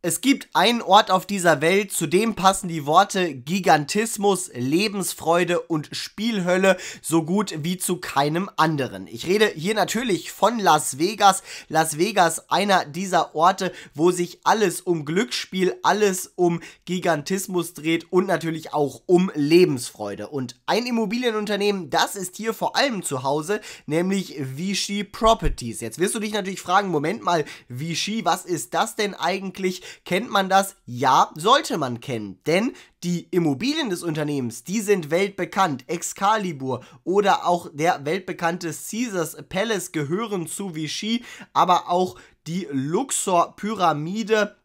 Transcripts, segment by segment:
Es gibt einen Ort auf dieser Welt, zu dem passen die Worte Gigantismus, Lebensfreude und Spielhölle so gut wie zu keinem anderen. Ich rede hier natürlich von Las Vegas. Las Vegas, einer dieser Orte, wo sich alles um Glücksspiel, alles um Gigantismus dreht und natürlich auch um Lebensfreude. Und ein Immobilienunternehmen, das ist hier vor allem zu Hause, nämlich Vichy Properties. Jetzt wirst du dich natürlich fragen, Moment mal, Vichy, was ist das denn eigentlich? Kennt man das? Ja, sollte man kennen, denn die Immobilien des Unternehmens, die sind weltbekannt. Excalibur oder auch der weltbekannte Caesars Palace gehören zu Vichy, aber auch die Luxor-Pyramide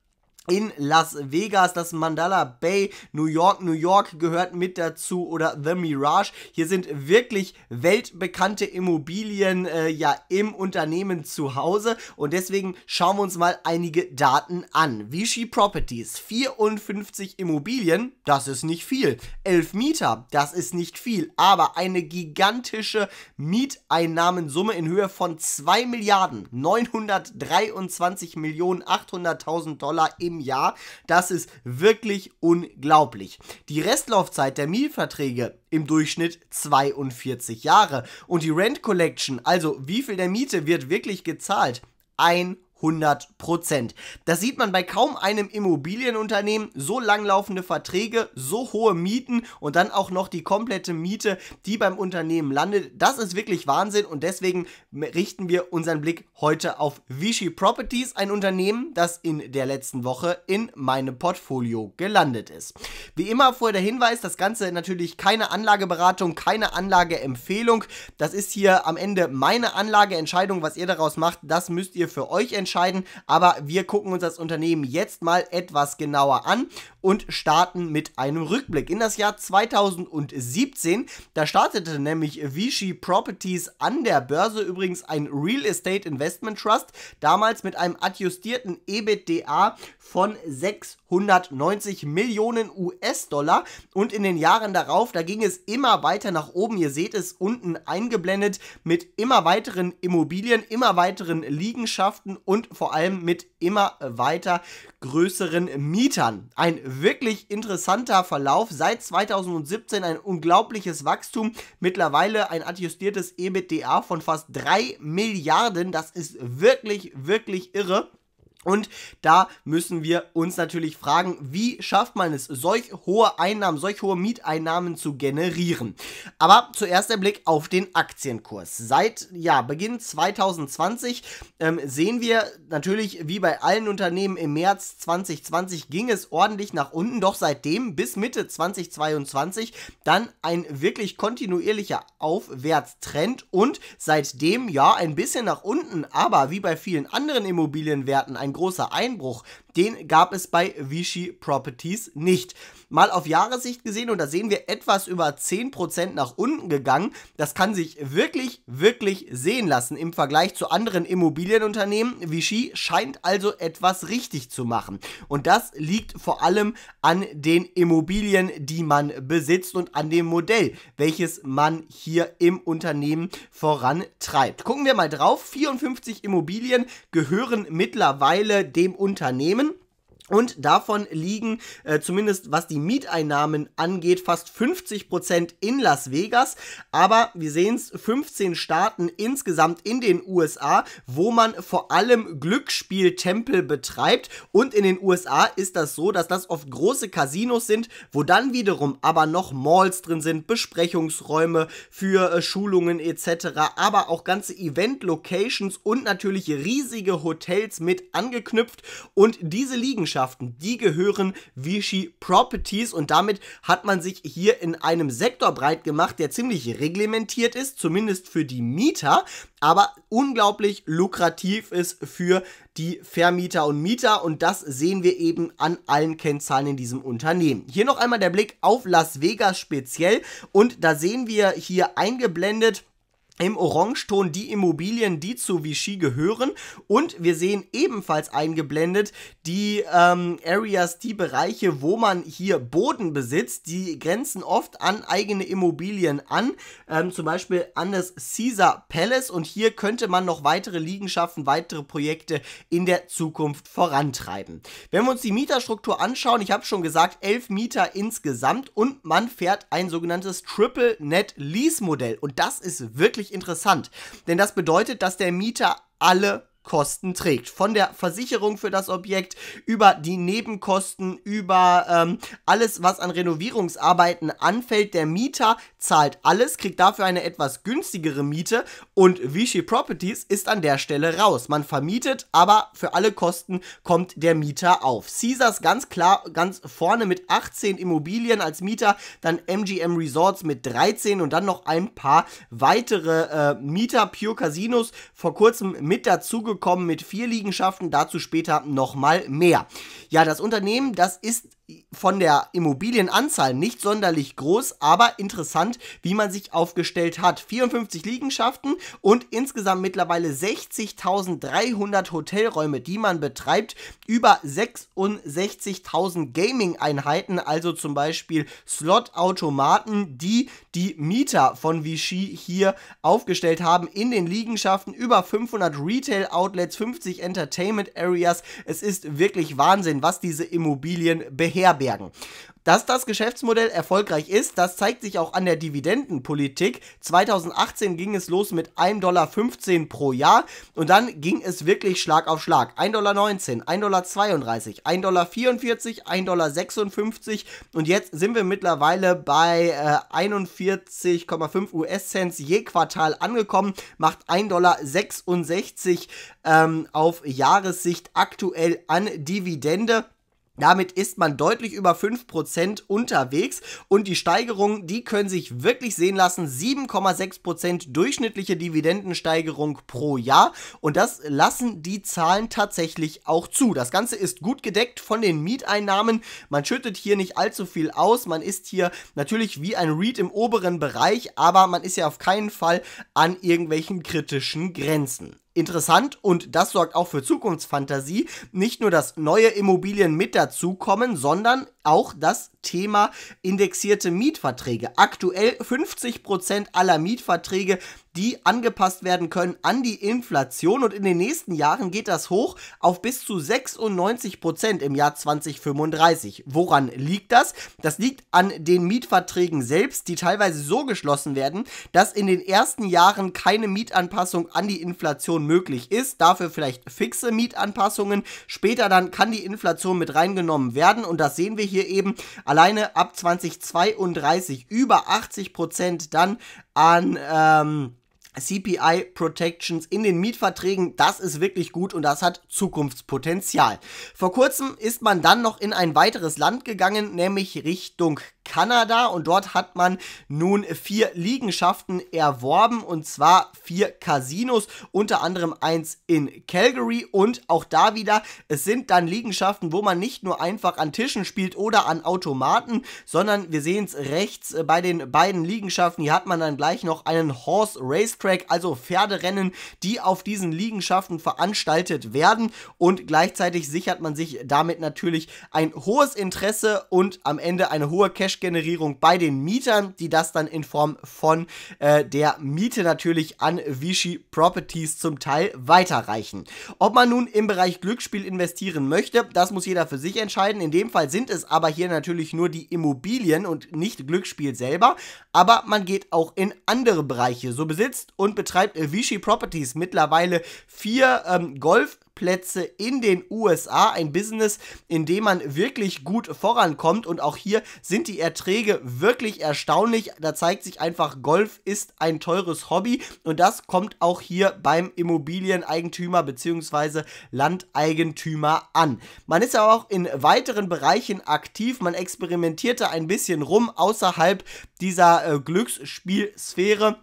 in Las Vegas, das Mandala Bay, New York, New York gehört mit dazu oder The Mirage. Hier sind wirklich weltbekannte Immobilien äh, ja im Unternehmen zu Hause und deswegen schauen wir uns mal einige Daten an. Vichy Properties, 54 Immobilien, das ist nicht viel. 11 Mieter, das ist nicht viel, aber eine gigantische Mieteinnahmensumme in Höhe von 2 Milliarden 923 Millionen 800.000 Dollar im im Jahr. Das ist wirklich unglaublich. Die Restlaufzeit der Mietverträge im Durchschnitt 42 Jahre. Und die Rent Collection, also wie viel der Miete wird wirklich gezahlt? 100%. 100 Prozent. Das sieht man bei kaum einem Immobilienunternehmen. So langlaufende Verträge, so hohe Mieten und dann auch noch die komplette Miete, die beim Unternehmen landet. Das ist wirklich Wahnsinn und deswegen richten wir unseren Blick heute auf Vichy Properties, ein Unternehmen, das in der letzten Woche in meinem Portfolio gelandet ist. Wie immer vorher der Hinweis, das Ganze natürlich keine Anlageberatung, keine Anlageempfehlung. Das ist hier am Ende meine Anlageentscheidung. Was ihr daraus macht, das müsst ihr für euch entscheiden entscheiden, aber wir gucken uns das Unternehmen jetzt mal etwas genauer an und starten mit einem Rückblick in das Jahr 2017. Da startete nämlich Vichy Properties an der Börse übrigens ein Real Estate Investment Trust, damals mit einem adjustierten EBITDA von 600 190 Millionen US-Dollar und in den Jahren darauf, da ging es immer weiter nach oben. Ihr seht es unten eingeblendet mit immer weiteren Immobilien, immer weiteren Liegenschaften und vor allem mit immer weiter größeren Mietern. Ein wirklich interessanter Verlauf. Seit 2017 ein unglaubliches Wachstum. Mittlerweile ein adjustiertes EBITDA von fast 3 Milliarden. Das ist wirklich, wirklich irre. Und da müssen wir uns natürlich fragen, wie schafft man es, solch hohe Einnahmen, solch hohe Mieteinnahmen zu generieren? Aber zuerst der Blick auf den Aktienkurs. Seit ja, Beginn 2020 ähm, sehen wir natürlich, wie bei allen Unternehmen im März 2020 ging es ordentlich nach unten, doch seitdem bis Mitte 2022 dann ein wirklich kontinuierlicher Aufwärtstrend und seitdem ja ein bisschen nach unten, aber wie bei vielen anderen Immobilienwerten ein großer Einbruch. Den gab es bei Vichy Properties nicht. Mal auf Jahressicht gesehen, und da sehen wir etwas über 10% nach unten gegangen. Das kann sich wirklich, wirklich sehen lassen im Vergleich zu anderen Immobilienunternehmen. Vichy scheint also etwas richtig zu machen. Und das liegt vor allem an den Immobilien, die man besitzt und an dem Modell, welches man hier im Unternehmen vorantreibt. Gucken wir mal drauf. 54 Immobilien gehören mittlerweile Teile dem Unternehmen und davon liegen, äh, zumindest was die Mieteinnahmen angeht, fast 50% Prozent in Las Vegas. Aber wir sehen es, 15 Staaten insgesamt in den USA, wo man vor allem Glücksspieltempel betreibt. Und in den USA ist das so, dass das oft große Casinos sind, wo dann wiederum aber noch Malls drin sind, Besprechungsräume für äh, Schulungen etc. Aber auch ganze Event-Locations und natürlich riesige Hotels mit angeknüpft. Und diese Liegenschaft Gesellschaften, die gehören Vichy Properties und damit hat man sich hier in einem Sektor breit gemacht, der ziemlich reglementiert ist, zumindest für die Mieter, aber unglaublich lukrativ ist für die Vermieter und Mieter und das sehen wir eben an allen Kennzahlen in diesem Unternehmen. Hier noch einmal der Blick auf Las Vegas speziell und da sehen wir hier eingeblendet, im Orangeton die Immobilien, die zu Vichy gehören. Und wir sehen ebenfalls eingeblendet die ähm, Areas, die Bereiche, wo man hier Boden besitzt. Die grenzen oft an eigene Immobilien an, ähm, zum Beispiel an das Caesar Palace. Und hier könnte man noch weitere Liegenschaften, weitere Projekte in der Zukunft vorantreiben. Wenn wir uns die Mieterstruktur anschauen, ich habe schon gesagt, 11 Mieter insgesamt und man fährt ein sogenanntes Triple Net Lease Modell. Und das ist wirklich wirklich interessant. Denn das bedeutet, dass der Mieter alle Kosten trägt. Von der Versicherung für das Objekt über die Nebenkosten, über ähm, alles, was an Renovierungsarbeiten anfällt. Der Mieter zahlt alles, kriegt dafür eine etwas günstigere Miete und Vichy Properties ist an der Stelle raus. Man vermietet, aber für alle Kosten kommt der Mieter auf. Caesars ganz klar ganz vorne mit 18 Immobilien als Mieter, dann MGM Resorts mit 13 und dann noch ein paar weitere äh, Mieter. Pure Casinos vor kurzem mit dazu dazugekommen mit vier Liegenschaften, dazu später nochmal mehr. Ja, das Unternehmen, das ist von der Immobilienanzahl nicht sonderlich groß, aber interessant, wie man sich aufgestellt hat. 54 Liegenschaften und insgesamt mittlerweile 60.300 Hotelräume, die man betreibt, über 66.000 Gaming-Einheiten, also zum Beispiel Slot-Automaten, die die Mieter von Vichy hier aufgestellt haben in den Liegenschaften, über 500 Retail-Outlets, 50 Entertainment-Areas. Es ist wirklich Wahnsinn, was diese Immobilien behindern beherbergen. Dass das Geschäftsmodell erfolgreich ist, das zeigt sich auch an der Dividendenpolitik. 2018 ging es los mit 1,15 Dollar pro Jahr und dann ging es wirklich Schlag auf Schlag. 1,19 Dollar, 1,32 Dollar, 1,44 Dollar, 1,56 Dollar und jetzt sind wir mittlerweile bei äh, 41,5 us cents je Quartal angekommen, macht 1,66 Dollar ähm, auf Jahressicht aktuell an Dividende. Damit ist man deutlich über 5% unterwegs und die Steigerungen, die können sich wirklich sehen lassen. 7,6% durchschnittliche Dividendensteigerung pro Jahr und das lassen die Zahlen tatsächlich auch zu. Das Ganze ist gut gedeckt von den Mieteinnahmen. Man schüttet hier nicht allzu viel aus. Man ist hier natürlich wie ein REIT im oberen Bereich, aber man ist ja auf keinen Fall an irgendwelchen kritischen Grenzen interessant und das sorgt auch für Zukunftsfantasie. Nicht nur, dass neue Immobilien mit dazukommen, sondern auch das Thema indexierte Mietverträge. Aktuell 50% aller Mietverträge, die angepasst werden können an die Inflation und in den nächsten Jahren geht das hoch auf bis zu 96% im Jahr 2035. Woran liegt das? Das liegt an den Mietverträgen selbst, die teilweise so geschlossen werden, dass in den ersten Jahren keine Mietanpassung an die Inflation möglich ist, dafür vielleicht fixe Mietanpassungen, später dann kann die Inflation mit reingenommen werden und das sehen wir hier hier eben alleine ab 2032 über 80 dann an... Ähm, CPI Protections in den Mietverträgen, das ist wirklich gut und das hat Zukunftspotenzial. Vor kurzem ist man dann noch in ein weiteres Land gegangen, nämlich Richtung Kanada und dort hat man nun vier Liegenschaften erworben und zwar vier Casinos, unter anderem eins in Calgary und auch da wieder, es sind dann Liegenschaften, wo man nicht nur einfach an Tischen spielt oder an Automaten, sondern wir sehen es rechts äh, bei den beiden Liegenschaften, hier hat man dann gleich noch einen Horse Racetrack, also Pferderennen, die auf diesen Liegenschaften veranstaltet werden und gleichzeitig sichert man sich damit natürlich ein hohes Interesse und am Ende eine hohe Cash Cash-Generierung bei den Mietern, die das dann in Form von äh, der Miete natürlich an Vichy Properties zum Teil weiterreichen. Ob man nun im Bereich Glücksspiel investieren möchte, das muss jeder für sich entscheiden. In dem Fall sind es aber hier natürlich nur die Immobilien und nicht Glücksspiel selber, aber man geht auch in andere Bereiche. So besitzt und betreibt Vichy Properties mittlerweile vier ähm, Golf Plätze in den USA, ein Business, in dem man wirklich gut vorankommt und auch hier sind die Erträge wirklich erstaunlich. Da zeigt sich einfach, Golf ist ein teures Hobby und das kommt auch hier beim Immobilieneigentümer bzw. Landeigentümer an. Man ist ja auch in weiteren Bereichen aktiv, man experimentierte ein bisschen rum außerhalb dieser äh, Glücksspielsphäre.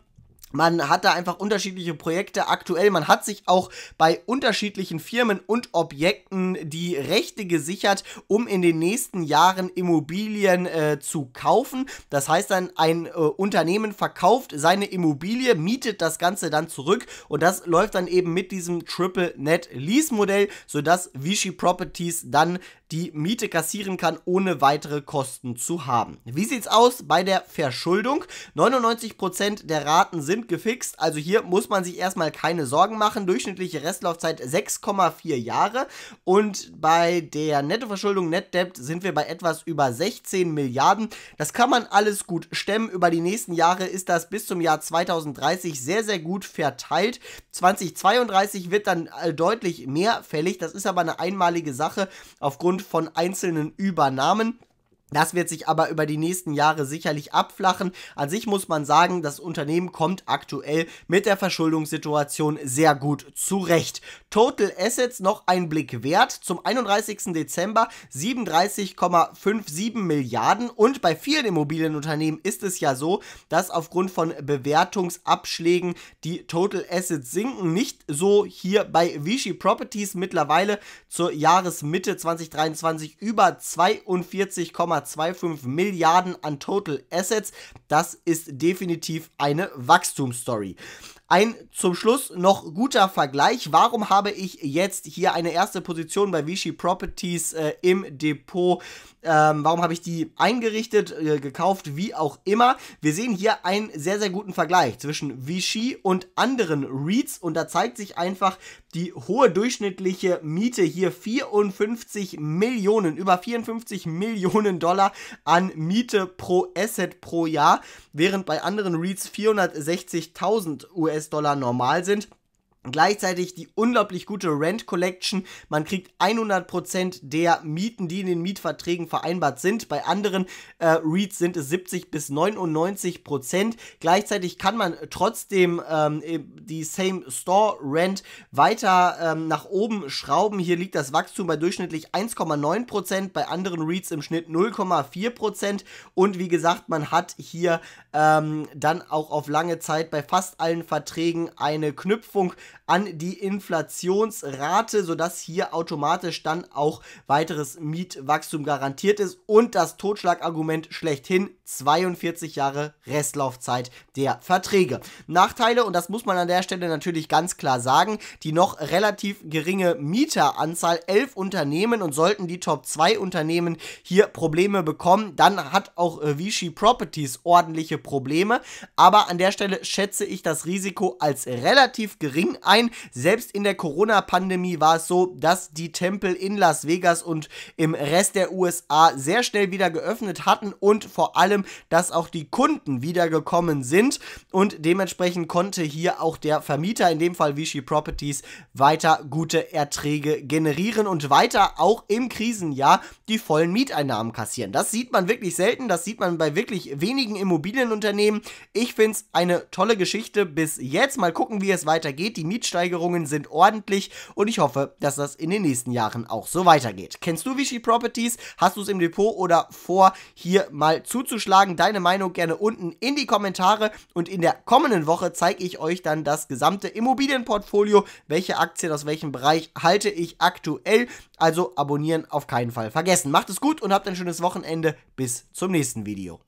Man hat da einfach unterschiedliche Projekte aktuell. Man hat sich auch bei unterschiedlichen Firmen und Objekten die Rechte gesichert, um in den nächsten Jahren Immobilien äh, zu kaufen. Das heißt dann, ein äh, Unternehmen verkauft seine Immobilie, mietet das Ganze dann zurück und das läuft dann eben mit diesem Triple Net Lease Modell, sodass Vichy Properties dann die Miete kassieren kann, ohne weitere Kosten zu haben. Wie sieht es aus bei der Verschuldung? 99% der Raten sind sind gefixt. Also hier muss man sich erstmal keine Sorgen machen. Durchschnittliche Restlaufzeit 6,4 Jahre. Und bei der Nettoverschuldung Net Debt sind wir bei etwas über 16 Milliarden. Das kann man alles gut stemmen. Über die nächsten Jahre ist das bis zum Jahr 2030 sehr, sehr gut verteilt. 2032 wird dann äh, deutlich mehr fällig. Das ist aber eine einmalige Sache aufgrund von einzelnen Übernahmen. Das wird sich aber über die nächsten Jahre sicherlich abflachen. An sich muss man sagen, das Unternehmen kommt aktuell mit der Verschuldungssituation sehr gut zurecht. Total Assets noch ein Blick wert. Zum 31. Dezember 37,57 Milliarden. Und bei vielen Immobilienunternehmen ist es ja so, dass aufgrund von Bewertungsabschlägen die Total Assets sinken. Nicht so hier bei Vichy Properties mittlerweile zur Jahresmitte 2023 über 42,7 1,25 Milliarden an Total Assets. Das ist definitiv eine Wachstumsstory. Ein zum Schluss noch guter Vergleich. Warum habe ich jetzt hier eine erste Position bei Vichy Properties äh, im Depot ähm, warum habe ich die eingerichtet, äh, gekauft, wie auch immer? Wir sehen hier einen sehr, sehr guten Vergleich zwischen Vichy und anderen REITs und da zeigt sich einfach die hohe durchschnittliche Miete hier 54 Millionen, über 54 Millionen Dollar an Miete pro Asset pro Jahr, während bei anderen REITs 460.000 US-Dollar normal sind. Gleichzeitig die unglaublich gute Rent Collection. Man kriegt 100% der Mieten, die in den Mietverträgen vereinbart sind. Bei anderen äh, REITs sind es 70 bis 99%. Gleichzeitig kann man trotzdem ähm, äh, die Same Store Rent weiter ähm, nach oben schrauben. Hier liegt das Wachstum bei durchschnittlich 1,9%, bei anderen REITs im Schnitt 0,4%. Und wie gesagt, man hat hier ähm, dann auch auf lange Zeit bei fast allen Verträgen eine Knüpfung an die Inflationsrate, sodass hier automatisch dann auch weiteres Mietwachstum garantiert ist. Und das Totschlagargument schlechthin 42 Jahre Restlaufzeit der Verträge. Nachteile, und das muss man an der Stelle natürlich ganz klar sagen, die noch relativ geringe Mieteranzahl, elf Unternehmen und sollten die Top 2 Unternehmen hier Probleme bekommen, dann hat auch äh, Vichy Properties ordentliche Probleme. Aber an der Stelle schätze ich das Risiko als relativ gering ein. Selbst in der Corona-Pandemie war es so, dass die Tempel in Las Vegas und im Rest der USA sehr schnell wieder geöffnet hatten und vor allem, dass auch die Kunden wiedergekommen sind und dementsprechend konnte hier auch der Vermieter, in dem Fall Vichy Properties, weiter gute Erträge generieren und weiter auch im Krisenjahr die vollen Mieteinnahmen kassieren. Das sieht man wirklich selten, das sieht man bei wirklich wenigen Immobilienunternehmen. Ich finde es eine tolle Geschichte bis jetzt. Mal gucken, wie es weitergeht. Die Mietsteigerungen sind ordentlich und ich hoffe, dass das in den nächsten Jahren auch so weitergeht. Kennst du Vichy Properties? Hast du es im Depot oder vor, hier mal zuzuschlagen? Deine Meinung gerne unten in die Kommentare und in der kommenden Woche zeige ich euch dann das gesamte Immobilienportfolio, welche Aktien aus welchem Bereich halte ich aktuell. Also abonnieren auf keinen Fall vergessen. Macht es gut und habt ein schönes Wochenende. Bis zum nächsten Video.